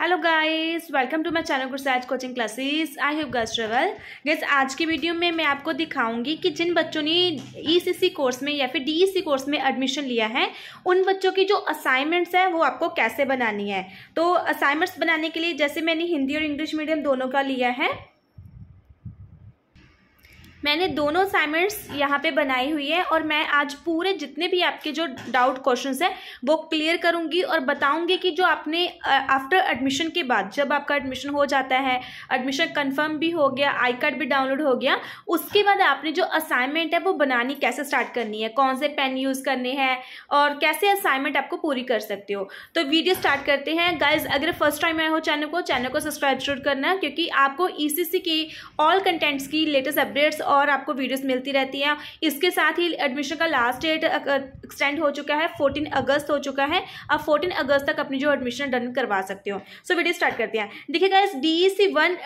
hello guys welcome to my channel Gursaj coaching classes I have girls travel gas आज की video में मैं आपको दिखाऊंगी कि जिन बच्चों ने ईसीसी e कोर्स में या फिर डीईसी कोर्स e में एडमिशन लिया है उन बच्चों की जो असाइनमेंट्स हैं वो आपको कैसे बनानी है तो असाइनमेंट्स बनाने के लिए जैसे मैंने हिंदी और इंग्लिश मीडियम दोनों का लिया है मैंने दोनों असाइनमेंट्स यहाँ पे बनाई हुई है और मैं आज पूरे जितने भी आपके जो डाउट क्वेश्चन हैं वो क्लियर करूँगी और बताऊँगी कि जो आपने आफ्टर एडमिशन के बाद जब आपका एडमिशन हो जाता है एडमिशन कन्फर्म भी हो गया आई कार्ड भी डाउनलोड हो गया उसके बाद आपने जो असाइनमेंट है वो बनानी कैसे स्टार्ट करनी है कौन से पेन यूज़ करने हैं और कैसे असाइनमेंट आपको पूरी कर सकते हो तो वीडियो स्टार्ट करते हैं गाइज अगर फर्स्ट टाइम आए हो चैनल को चैनल को सब्सक्राइब जरूर करना क्योंकि आपको ई e की ऑल कंटेंट्स की लेटेस्ट अपडेट्स और और आपको वीडियोस मिलती रहती हैं इसके साथ ही एडमिशन का लास्ट डेट एक्सटेंड हो चुका है फोर्टीन अगस्त हो चुका है आप फोर्टीन अगस्त तक अपनी जो एडमिशन डन करवा सकते हो सो वीडियो स्टार्ट करते हैं देखिएगा इस डी सी वन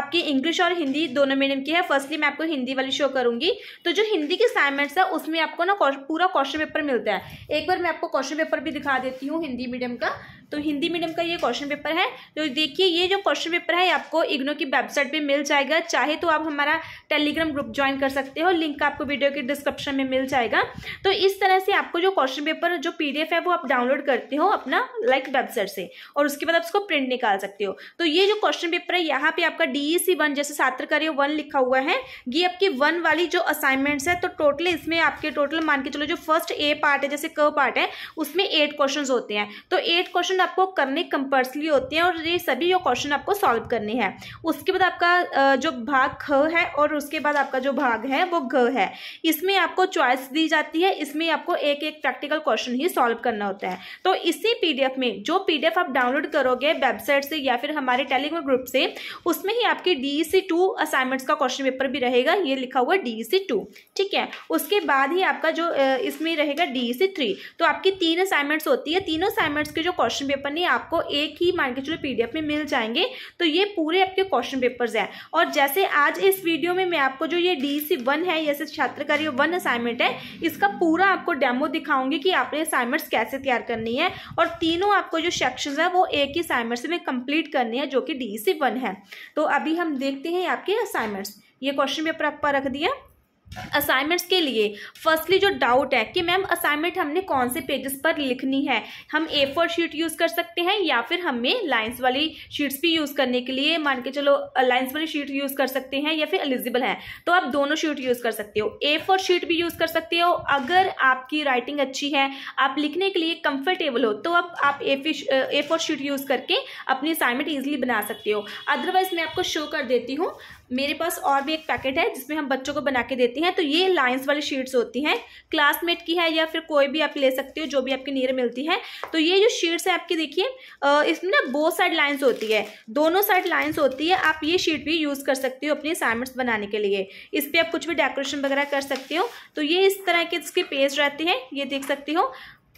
आपकी इंग्लिश और हिंदी दोनों मीडियम की है फर्स्टली मैं आपको हिंदी वाली शो करूंगी तो जो हिंदी की असाइनमेंट्स है उसमें आपको ना पूरा क्वेश्चन पेपर मिलता है एक बार मैं आपको क्वेश्चन पेपर भी दिखा देती हूँ हिंदी मीडियम का तो हिंदी मीडियम का ये क्वेश्चन पेपर है तो देखिए ये जो क्वेश्चन पेपर है आपको इग्नो की वेबसाइट पे मिल जाएगा चाहे तो आप हमारा टेलीग्राम ग्रुप ज्वाइन कर सकते हो लिंक आपको वीडियो के डिस्क्रिप्शन में मिल जाएगा तो इस तरह से आपको जो क्वेश्चन पेपर जो पी है वो आप डाउनलोड करते हो अपना लाइक वेबसाइट से और उसके बाद आप उसको प्रिंट निकाल सकते हो तो ये जो क्वेश्चन पेपर है यहाँ पे आपका डी वन e जैसे सात्र कार्य वन लिखा हुआ है ये आपकी वन वाली जो असाइनमेंट्स है तो टोटल इसमें आपके टोटल मान के चलो जो फर्स्ट ए पार्ट है जैसे क पार्ट है उसमें एट क्वेश्चन होते हैं तो एट क्वेश्चन क्वेश्चन आपको करने कंपल्सरी होते हैं और ये सभी जो क्वेश्चन आपको सॉल्व करने हैं उसके बाद आपका जो भाग ख है और उसके बाद आपका जो भाग है वो घ है इसमें आपको चॉइस दी जाती है इसमें आपको एक एक प्रैक्टिकल क्वेश्चन ही सॉल्व करना होता है तो इसी पी में जो पी आप डाउनलोड करोगे वेबसाइट से या फिर हमारे टेलीग्राम ग्रुप से उसमें ही आपके डीईसी टू असाइनमेंट्स का क्वेश्चन पेपर भी रहेगा ये लिखा हुआ डीईसी टू e ठीक है उसके बाद ही आपका जो इसमें रहेगा डीईसी थ्री e तो आपकी तीन असाइनमेंट्स होती है तीनों असाइनमेंट्स के जो क्वेश्चन क्वेश्चन पेपर नहीं आपको एक ही मान के चलो पीडीएफ में मिल जाएंगे तो ये पूरे आपके क्वेश्चन पेपर्स हैं और जैसे आज इस वीडियो में मैं आपको जो ये डी सी वन है जैसे छात्र कार्य वन असाइनमेंट है इसका पूरा आपको डेमो दिखाऊंगी कि आपने असाइनमेंट्स कैसे तैयार करनी है और तीनों आपको जो सेक्शन है वो एक ही असाइनमेंट से कंप्लीट करनी है जो कि डी सी वन है तो अभी हम देखते हैं आपके असाइनमेंट्स ये क्वेश्चन पेपर आपका रख दिया असाइनमेंट्स के लिए फर्स्टली जो डाउट है कि मैम असाइनमेंट हमने कौन से पेजेस पर लिखनी है हम ए फोर शीट यूज़ कर सकते हैं या फिर हमें लाइंस वाली शीट्स भी यूज़ करने के लिए मान के चलो लाइंस वाली शीट यूज़ कर सकते हैं या फिर एलिजिबल है तो आप दोनों शीट यूज़ कर सकते हो ए फोर शीट भी यूज़ कर सकते हो अगर आपकी राइटिंग अच्छी है आप लिखने के लिए कंफर्टेबल हो तो अब आप ए फोर शीट यूज़ करके अपनी असाइनमेंट ईजिली बना सकते हो अदरवाइज मैं आपको शो कर देती हूँ मेरे पास और भी एक पैकेट है जिसमें हम बच्चों को बना के देते हैं तो ये लाइंस वाली शीट्स होती हैं क्लासमेट की है या फिर कोई भी आप ले सकते हो जो भी आपके नीर मिलती है तो ये जो शीट्स है आपकी देखिए इसमें ना बोथ साइड लाइन्स होती है दोनों साइड लाइन्स होती है आप ये शीट भी यूज़ कर सकते हो अपने असाइनमेंट्स बनाने के लिए इस पर आप कुछ भी डेकोरेशन वगैरह कर सकते हो तो ये इस तरह के इसके पेज रहते हैं ये देख सकते हो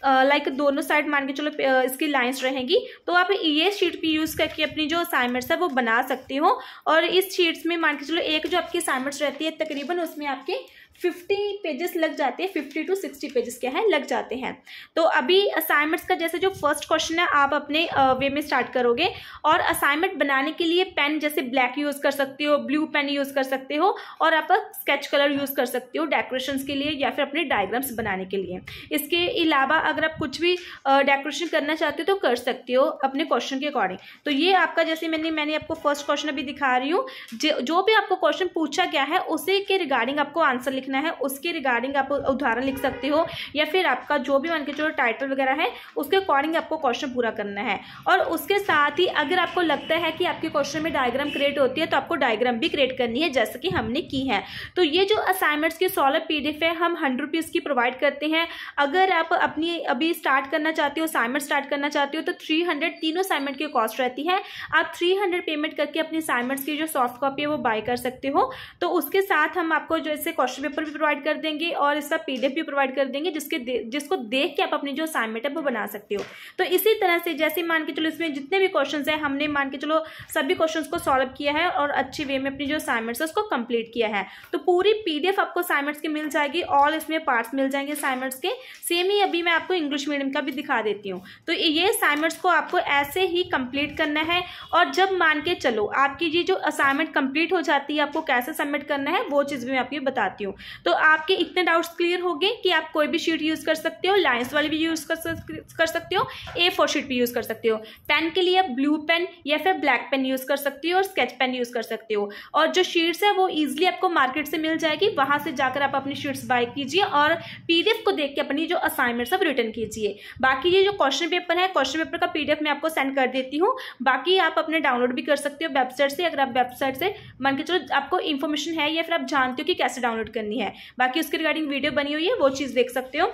लाइक दोनों साइड मान के चलो इसकी लाइंस रहेंगी तो आप ये शीट की यूज़ करके अपनी जो असाइनमेंट्स है वो बना सकते हो और इस शीट्स में मान के चलो एक जो आपकी असाइनमेंट्स रहती है तकरीबन उसमें आपके फिफ्टी पेजेस लग जाते हैं फिफ्टी टू सिक्सटी पेजेस के हैं लग जाते हैं तो अभी असाइनमेंट्स का जैसे जो फर्स्ट क्वेश्चन है आप अपने वे में स्टार्ट करोगे और असाइनमेंट बनाने के लिए पेन जैसे ब्लैक यूज़ कर सकते हो ब्लू पेन यूज़ कर सकते हो और आप स्केच कलर यूज़ कर सकते हो डेकोरेशन के लिए या फिर अपने डायग्राम्स बनाने के लिए इसके अलावा अगर आप कुछ भी डेकोरेशन करना चाहते हो तो कर सकते हो अपने क्वेश्चन के अकॉर्डिंग तो ये आपका जैसे मैंने मैंने आपको फर्स्ट क्वेश्चन अभी दिखा रही हूँ जो भी आपको क्वेश्चन पूछा गया है उसी के रिगार्डिंग आपको आंसर लिखना लिखना है उसके रिगार्डिंग आप उदाहरण लिख सकते हो या फिर आपका जो भी मान के चलो टाइटल वगैरह है उसके अकॉर्डिंग आपको क्वेश्चन पूरा करना है और उसके साथ ही अगर आपको लगता है कि आपके क्वेश्चन में डायग्राम क्रिएट होती है तो आपको डायग्राम भी क्रिएट करनी है जैसे कि हमने की है तो ये जो असाइनमेंट्स के सॉलर पी है हम हंड्रेड रुपीज़ की प्रोवाइड करते हैं अगर आप अपनी अभी स्टार्ट करना चाहते हो असाइनमेंट स्टार्ट करना चाहते हो तो थ्री हंड्रेड तीनों असाइनमेंट की कॉस्ट रहती है आप थ्री हंड्रेड पेमेंट करके अपने असाइनमेंट्स की जो सॉफ्ट कॉपी है वो बाय कर सकते हो तो उसके साथ हम आपको जैसे क्वेश्चन पेपर पेपर भी प्रोवाइड कर देंगे और इसका पीडीएफ भी प्रोवाइड कर देंगे जिसके दे, जिसको देख के आप अपनी जो असाइनमेंट है वो बना सकते हो तो इसी तरह से जैसे मान के चलो इसमें जितने भी क्वेश्चन हैं हमने मान के चलो सभी क्वेश्चन को सॉल्व किया है और अच्छे वे में अपनी जो असाइनमेंट्स है उसको कम्प्लीट किया है तो पूरी पीडीएफ आपको असाइनमेंट्स की मिल जाएगी और इसमें पार्ट्स मिल जाएंगे असाइनमेंट्स के सेम ही अभी मैं आपको इंग्लिश मीडियम का भी दिखा देती हूँ तो ये असाइनमेंट्स को आपको ऐसे ही कंप्लीट करना है और जब मान के चलो आपकी ये जो असाइनमेंट कंप्लीट हो जाती है आपको कैसे सबमिट करना है वो चीज़ भी मैं आपको बताती हूँ तो आपके इतने डाउट्स क्लियर हो गए कि आप कोई भी शीट यूज़ कर सकते हो लाइन्स वाली भी यूज़ कर कर सकते हो ए फोर शीट भी यूज़ कर सकते हो पेन के लिए आप ब्लू पेन या फिर ब्लैक पेन यूज़ कर सकते हो और स्केच पेन यूज़ कर सकते हो और जो शीट्स है वो ईजिली आपको मार्केट से मिल जाएगी वहाँ से जाकर आप अपनी शीट्स बाय कीजिए और पी को देख के अपनी जो असाइनमेंट्स है रिटर्न कीजिए बाकी ये जो क्वेश्चन पेपर है क्वेश्चन पेपर का पी मैं आपको सेंड कर देती हूँ बाकी आप अपने डाउनलोड भी कर सकते हो वेबसाइट से अगर आप वेबसाइट से मान के चलो आपको इन्फॉर्मेशन है या फिर आप जानते हो कि कैसे डाउनलोड करनी करनी है बाकी उसके रिगार्डिंग वीडियो बनी हुई है वो चीज़ देख सकते हो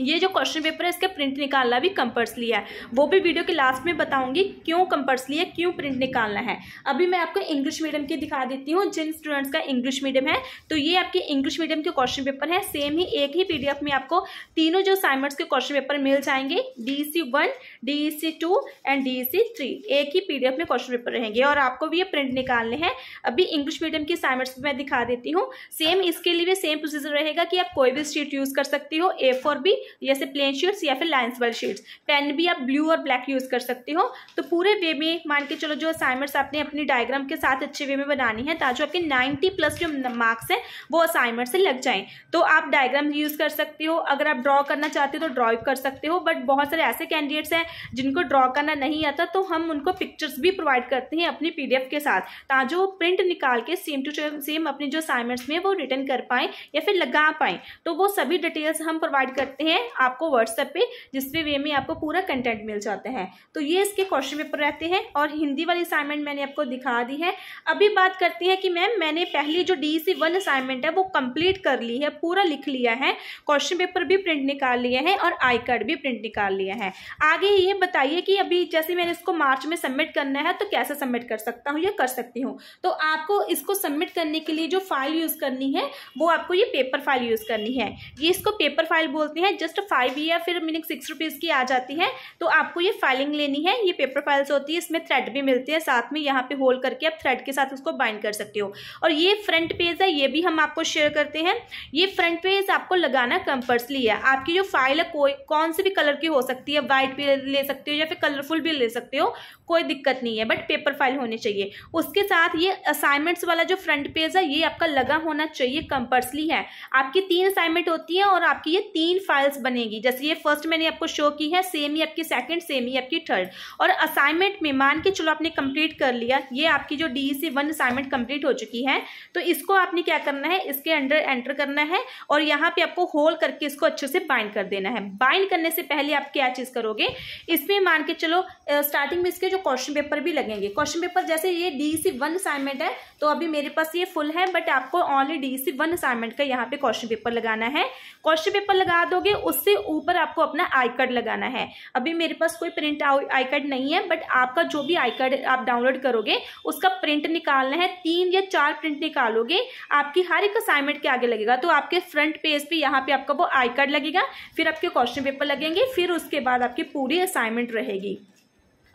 ये जो क्वेश्चन पेपर है इसका प्रिंट निकालना भी कंपल्सरी है वो भी वीडियो के लास्ट में बताऊंगी क्यों कंपल्सली है क्यों प्रिंट निकालना है अभी मैं आपको इंग्लिश मीडियम के दिखा देती हूँ जिन स्टूडेंट्स का इंग्लिश मीडियम है तो ये आपके इंग्लिश मीडियम के क्वेश्चन पेपर है सेम ही एक ही पीडीएफ में आपको तीनों जो असाइनमेंट्स के क्वेश्चन पेपर मिल जाएंगे D one D two and D three एक ही पीडीएफ में क्वेश्चन पेपर रहेंगे और आपको भी ये प्रिंट निकालने हैं अभी इंग्लिश मीडियम के असाइनमेंट्स मैं दिखा देती हूँ सेम इसके लिए भी सेम प्रोसीजर रहेगा कि आप कोई भी स्टेट यूज़ कर सकती हो ए फॉर बी जैसे प्लेन शीट्स या फिर लाइन्स वाली शीट्स पेन भी आप ब्लू और ब्लैक यूज़ कर सकते हो तो पूरे वे में मान के चलो जो असाइनमेंट्स आपने अपने डायग्राम के साथ अच्छे वे में बनानी है ताकि आपके नाइन्टी प्लस जो मार्क्स हैं वो असाइनमेंट से लग जाएँ तो आप डायग्राम यूज़ कर सकते हो अगर आप ड्रॉ करना चाहते हो तो ड्रॉ कर सकते हो बट बहुत सारे ऐसे कैंडिडेट्स हैं जिनको ड्रॉ करना नहीं आता तो हम उनको पिक्चर्स भी प्रोवाइड करते हैं अपनी पी के साथ ताजो प्रिंट निकाल के सेम टू सेम अपने जो असाइनमेंट्स में वो रिटर्न कर पाएँ या फिर लगा पाएँ तो वो सभी डिटेल्स हम प्रोवाइड करते हैं हैं आपको व्हाट्सएप पे जिसपे वे में आपको पूरा कंटेंट मिल जाता है तो ये इसके क्वेश्चन पेपर रहते हैं और हिंदी वाली असाइनमेंट मैंने आपको दिखा दी है अभी बात करती है कि मैम मैंने पहली जो डी सी वन असाइनमेंट है वो कंप्लीट कर ली है पूरा लिख लिया है क्वेश्चन पेपर भी प्रिंट निकाल लिया है और आई कार्ड भी प्रिंट निकाल लिया है आगे ये बताइए कि अभी जैसे मैंने इसको मार्च में सबमिट करना है तो कैसे सबमिट कर सकता हूँ या कर सकती हूँ तो आपको इसको सबमिट करने के लिए जो फाइल यूज़ करनी है वो आपको ये पेपर फाइल यूज़ करनी है ये इसको पेपर फाइल बोलते हैं जस्ट जस्ट फाइव या फिर मीनिंग सिक्स रुपीज़ की आ जाती है तो आपको ये फाइलिंग लेनी है ये पेपर फाइल्स होती है इसमें थ्रेड भी मिलते हैं साथ में यहाँ पे होल करके आप थ्रेड के साथ उसको बाइंड कर सकते हो और ये फ्रंट पेज है ये भी हम आपको शेयर करते हैं ये फ्रंट पेज आपको लगाना कंपल्सरी है आपकी जो फाइल है कोई कौन से भी कलर की हो सकती है वाइट भी ले सकते हो या फिर कलरफुल भी ले सकते हो कोई दिक्कत नहीं है बट पेपर फाइल होनी चाहिए उसके साथ ये असाइनमेंट्स वाला जो फ्रंट पेज है ये आपका लगा होना चाहिए कंपल्सरी है आपकी तीन असाइनमेंट होती है और आपकी ये तीन फाइल बबल्स बनेगी जैसे ये फर्स्ट मैंने आपको शो की है सेम ही आपकी सेकंड सेम ही आपकी थर्ड और असाइनमेंट में मान के चलो आपने कंप्लीट कर लिया ये आपकी जो D C one assignment complete हो चुकी है तो इसको आपने क्या करना है इसके अंडर एंटर करना है और यहाँ पे आपको होल करके इसको अच्छे से बाइंड कर देना है बाइंड करने से पहले आप क्या चीज़ करोगे इसमें मान के चलो स्टार्टिंग में इसके जो क्वेश्चन पेपर भी लगेंगे क्वेश्चन पेपर जैसे ये डी सी वन असाइनमेंट है तो अभी मेरे पास ये फुल है बट आपको only D C one assignment का यहाँ पे क्वेश्चन पेपर लगाना है क्वेश्चन पेपर लगा दोगे उससे ऊपर आपको अपना आई कार्ड लगाना है अभी मेरे पास कोई प्रिंट आई कार्ड नहीं है बट आपका जो भी आई कार्ड आप डाउनलोड करोगे उसका प्रिंट निकालना है तीन या चार प्रिंट निकालोगे आपकी हर एक असाइनमेंट के आगे लगेगा तो आपके फ्रंट पेज पर यहाँ पे आपका वो आई कार्ड लगेगा फिर आपके क्वेश्चन पेपर लगेंगे फिर उसके बाद आपकी पूरी असाइनमेंट रहेगी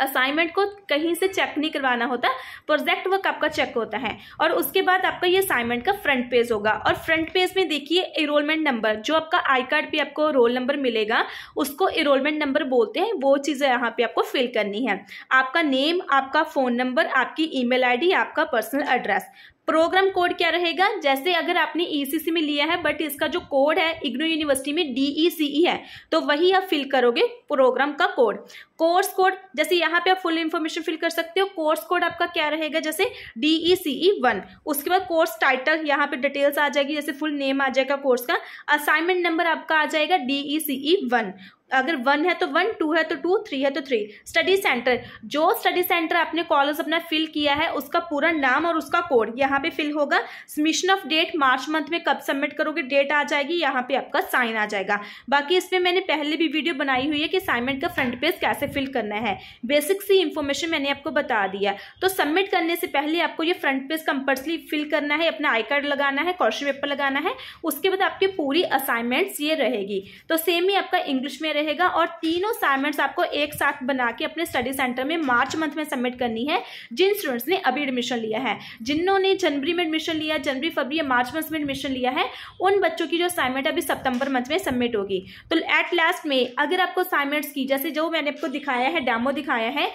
असाइनमेंट को कहीं से चेक नहीं करवाना होता प्रोजेक्ट वर्क आपका चेक होता है और उसके बाद आपका ये असाइनमेंट का फ्रंट पेज होगा और फ्रंट पेज में देखिए इरोलमेंट नंबर जो आपका आई कार्ड पे आपको रोल नंबर मिलेगा उसको इरोलमेंट नंबर बोलते हैं वो चीज़ें यहाँ पे आपको फिल करनी है आपका नेम आपका फ़ोन नंबर आपकी ईमेल मेल आपका पर्सनल एड्रेस प्रोग्राम कोड क्या रहेगा जैसे अगर आपने ईसीसी e में लिया है बट इसका जो कोड है इग्नो यूनिवर्सिटी में डीईसीई e e है तो वही आप फिल करोगे प्रोग्राम का कोड कोर्स कोड जैसे यहाँ पे आप फुल इन्फॉर्मेशन फिल कर सकते हो कोर्स कोड आपका क्या रहेगा जैसे D E C E one उसके बाद कोर्स टाइटल यहाँ पे डिटेल्स आ जाएगी जैसे फुल नेम आ जाएगा कोर्स का असाइनमेंट नंबर आपका आ जाएगा D E C E one अगर वन है तो वन टू है तो टू थ्री है तो थ्री स्टडी सेंटर जो स्टडी सेंटर आपने कॉलेज अपना फिल किया है उसका पूरा नाम और उसका कोड यहाँ पे फिल होगा submission of date March month में कब सबमिट करोगे डेट आ जाएगी यहाँ पे आपका साइन आ जाएगा बाकी इसमें मैंने पहले भी वीडियो बनाई हुई है कि असाइनमेंट का फ्रंट पेज कैसे कैसे फिल करना है बेसिक सी इन्फॉर्मेशन मैंने आपको बता दिया तो सबमिट करने से पहले आपको ये फ्रंट पेज कंपल्सली फिल करना है अपना आई कार्ड लगाना है क्वेश्चन पेपर लगाना है उसके बाद आपकी पूरी असाइनमेंट्स ये रहेगी तो सेम ही आपका इंग्लिश में रहेगा और तीनों असाइनमेंट्स आपको एक साथ बना के अपने स्टडी सेंटर में मार्च मंथ में सबमिट करनी है जिन स्टूडेंट्स ने अभी एडमिशन लिया है जिन्होंने जनवरी में एडमिशन लिया जनवरी फरवरी या मार्च मंथ में एडमिशन लिया है उन बच्चों की जो असाइनमेंट अभी सितंबर मंथ में सबमिट होगी तो एट लास्ट में अगर आपको असाइनमेंट्स की जैसे जो मैंने आपको दिखाया है डेमो दिखाया है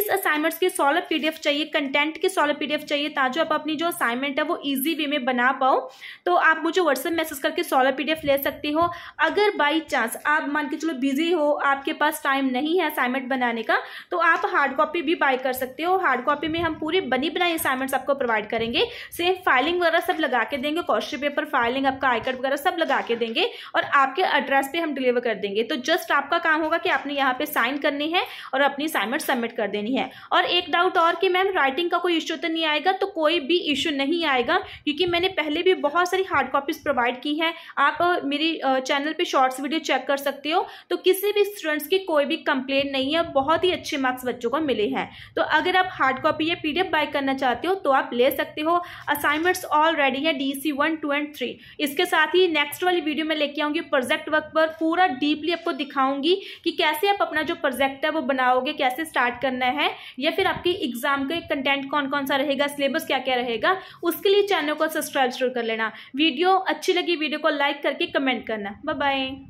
इस असाइनमेंट्स के सॉलर पीडीएफ चाहिए कंटेंट के सॉलर पीडीएफ चाहिए ताकि आप अपनी जो असाइनमेंट है वो ईजी वे में बना पाओ तो आप मुझे व्हाट्सएप मैसेज करके सॉलर पीडीएफ ले सकते हो अगर बाई चांस आप मान के चलो बिजी हो आपके पास टाइम नहीं है असाइनमेंट बनाने का तो आप हार्ड कॉपी भी बाय कर सकते हो हार्ड कॉपी में हम पूरी बनी बनाई असाइनमेंट्स आपको प्रोवाइड करेंगे सेम फाइलिंग वगैरह सब लगा के देंगे क्वेश्चन पेपर फाइलिंग आपका आई कार्ड वगैरह सब लगा के देंगे और आपके एड्रेस पे हम डिलीवर कर देंगे तो जस्ट आपका काम होगा कि आपने यहाँ पे साइन करने देनी है और अपनी असाइनमेंट सबमिट कर देनी है और एक डाउट और कि मैम राइटिंग का कोई इशू तो नहीं आएगा तो कोई भी इशू नहीं आएगा क्योंकि मैंने पहले भी बहुत सारी हार्ड कॉपीज़ प्रोवाइड की हैं आप मेरी चैनल पर शॉर्ट्स वीडियो चेक कर सकते हो तो किसी भी स्टूडेंट्स की कोई भी कंप्लेन नहीं है बहुत ही अच्छे मार्क्स बच्चों को मिले हैं तो अगर आप हार्ड कॉपी या पी बाय करना चाहते हो तो आप ले सकते हो असाइनमेंट्स ऑलरेडी है D C one two and three इसके साथ ही नेक्स्ट वाली वीडियो में लेके आऊंगी प्रोजेक्ट वर्क पर पूरा डीपली आपको दिखाऊंगी कि कैसे आप अपना जो प्रोजेक्ट डायरेक्ट है वो बनाओगे कैसे स्टार्ट करना है या फिर आपकी एग्जाम के कंटेंट कौन कौन सा रहेगा सिलेबस क्या क्या रहेगा उसके लिए चैनल को सब्सक्राइब जरूर कर लेना वीडियो अच्छी लगी वीडियो को लाइक करके कमेंट करना बाय